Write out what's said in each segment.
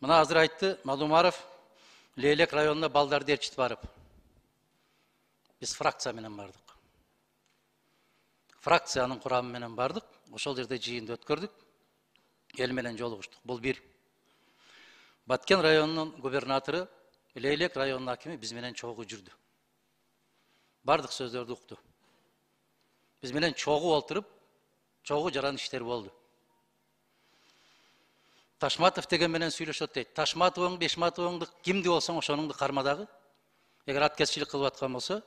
мына азырайтты мадумаров лейлек районуна балдарды ээрчитип барып биз фракция менен бардык фракциянын курамы менен бардык ошол жерде жыйынды өткөрдүк эл менен жолугуштук бул бир баткен районунун губернатору лейлек районунун акими биз менен чогуу жүрдү баардык сөздөрдү укту биз менен чогуу отуруп чогуу жаран иштер болду ташматов деген менен сүйлөшөт дейт ташматовуң бешматовуңду кимди болсоң ошонуңду карма дагы эгер аткезчилик кылып аткан болсо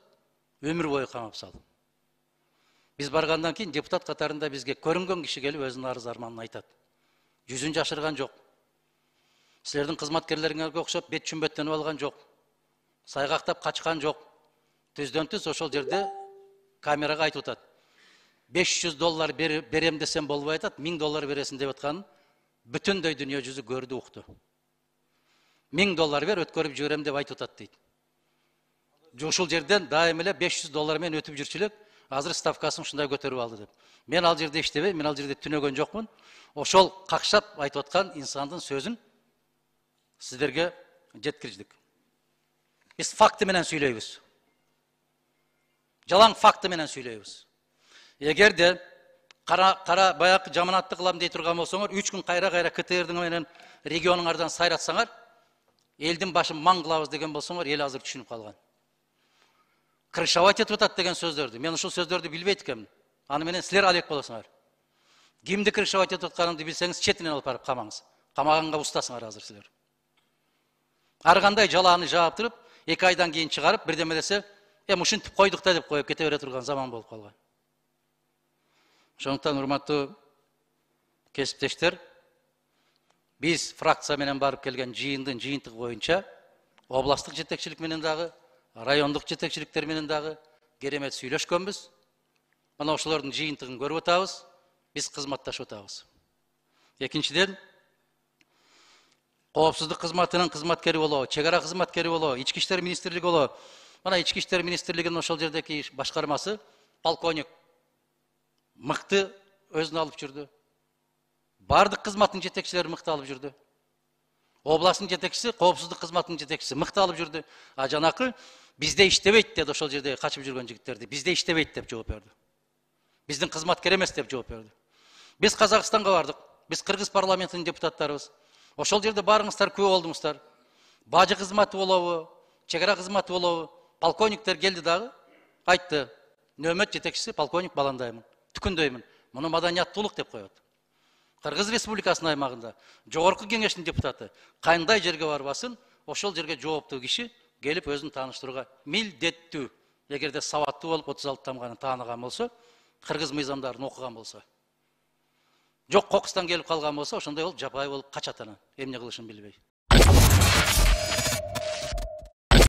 өмүр бою камап сал биз баргандан кийин депутат катарында бизге көрүнгөн киши келип өзүнүн арыз арманын айтат жүзүн жашырган жок силердин кызматкерлериңерге окшоп бет чүмбөттөнүп алган жок сайгактап качкан жок түздөн түз ошол жерде камерага айтып атат беш жүз доллар берем десем болбой атат миң доллар бересиң деп атканын бүтүндөй дүние жүзү көрді укту миң доллар бер өткөрүп жиберем деп айтып атат дейт ушул жерден дайыма эле беш жүз доллар менен өтүп элек азыр ставкасын ушундай көтөрүп алды деп мен ал жерде иштебейм мен ал жерде түнөгөн жокмун ошол какшап айтып аткан инсандын сөзүн сиздерге жеткирдик биз факты менен сүйлөйбүз жалаң факты менен сүйлөйбүз эгерде қара, қара баяғы жаманатты қыламын дей тұрған болсаңар үш күн қайра қайра ктрдің менен регионыңардан сайратсаңар елдің башын маң қыламыз деген болсаңар ел азыр түсініп қалған крышовать етіп жатады деген сөздерді мен ушул сөздерді билбейт екенмін аны менен сілер алек болосуңар кимди крышовать етіп жатқаныңды білсеңіз четинен алып барып қамаңыз қамағанға устасыңар азыр сілер ар қандай жаланы жаап туруп эки айдан кейін шығарып бірдеме десе эми ушинтип койдук да деп қойып кете бере турган заман болып қалған ошондуктан урматтуу кесиптештер биз фракция менен барып келген жыйындын жыйынтыгы боюнча областтык жетекчилик менен дагы райондук жетекчиликтер менен дагы керемет сүйлөшкөнбүз мына ошолордун жыйынтыгын көрүп атабыз биз кызматташып атабыз экинчиден коопсуздук кызматынын кызматкери болобу чек ара кызматкери болобу ички иштер министрлиги болобу мына ички иштер министрлигинин ошол жердеки башкармасы полковник мықты өзін алып жүрді барлық қызматтың жетекшілері мықты алып жүрді областың жетекшісі қауіпсіздік қызматының жетекшісі мықты алып жүрді а жаңағы бізде іштебейді деді ошол жерде қашып жүрген жігіттерді бізде іштебейді деп жауап берді біздің қызматкер емес деп жауап берді біз қазақстанға бардық біз қырғыз парламентінің депутаттарыбыз ошол жерде барыңыздар куә болдыңыздар бажы қызматы болобу шекара қызматы болобу полковниктер келді дағы айтты нөмет жетекшісі полковник баландаймын күткөндөймүн муну маданияттуулук деп коет кыргыз республикасынын аймагында жогорку кеңештин депутаты кандай жерге барбасын ошол жерге жооптуу киши келип өзүн тааныштырууга милдеттүү эгерде сабаттуу болуп отуз алты тамганы тааныган болсо кыргыз мыйзамдарын окуган болсо жок кокустан келип калган болсо ошондой болуп жапайы болуп качат анан эмне кылышын билбей